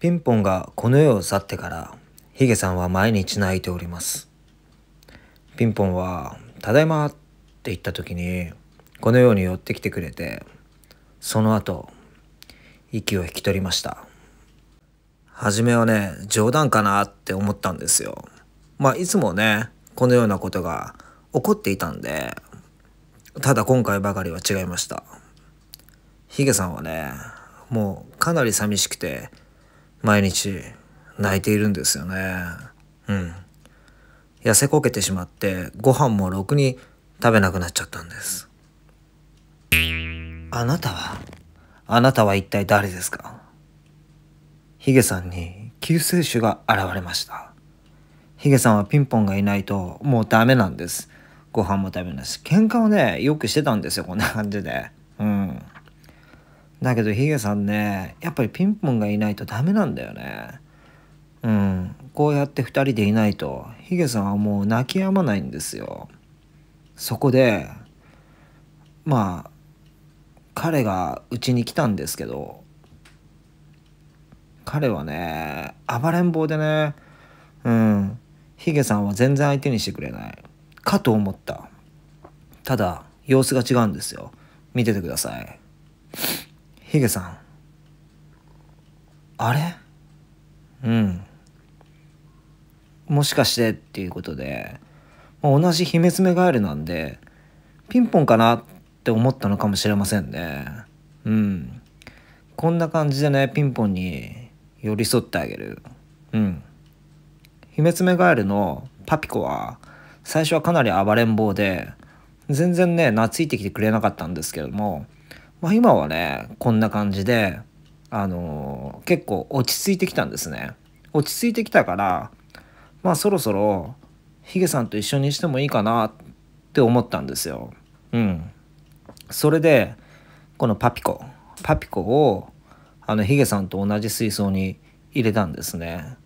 ピンポンがこの世を去ってから、ヒゲさんは毎日泣いております。ピンポンは、ただいまって言った時に、このように寄ってきてくれて、その後、息を引き取りました。初めはね、冗談かなって思ったんですよ。まあ、いつもね、このようなことが起こっていたんで、ただ今回ばかりは違いました。ヒゲさんはね、もうかなり寂しくて、毎日泣いているんですよね。うん。痩せこけてしまってご飯もろくに食べなくなっちゃったんです。あなたはあなたは一体誰ですかヒゲさんに救世主が現れました。ヒゲさんはピンポンがいないともうダメなんです。ご飯も食べないし、喧嘩をね、よくしてたんですよ、こんな感じで。だけどヒゲさんねやっぱりピンポンがいないとダメなんだよねうんこうやって2人でいないとヒゲさんはもう泣き止まないんですよそこでまあ彼がうちに来たんですけど彼はね暴れん坊でねうんヒゲさんは全然相手にしてくれないかと思ったただ様子が違うんですよ見ててくださいヒゲさん。あれうん。もしかしてっていうことで、まあ、同じヒメツメガエルなんで、ピンポンかなって思ったのかもしれませんね。うん。こんな感じでね、ピンポンに寄り添ってあげる。うん。ヒメツメガエルのパピコは、最初はかなり暴れん坊で、全然ね、懐いてきてくれなかったんですけども、まあ、今はねこんな感じであのー、結構落ち着いてきたんですね落ち着いてきたからまあそろそろヒゲさんと一緒にしてもいいかなって思ったんですようんそれでこのパピコパピコをあのヒゲさんと同じ水槽に入れたんですね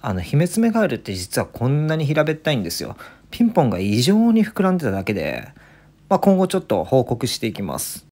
あのヒメツメガエルって実はこんなに平べったいんですよピンポンが異常に膨らんでただけで、まあ、今後ちょっと報告していきます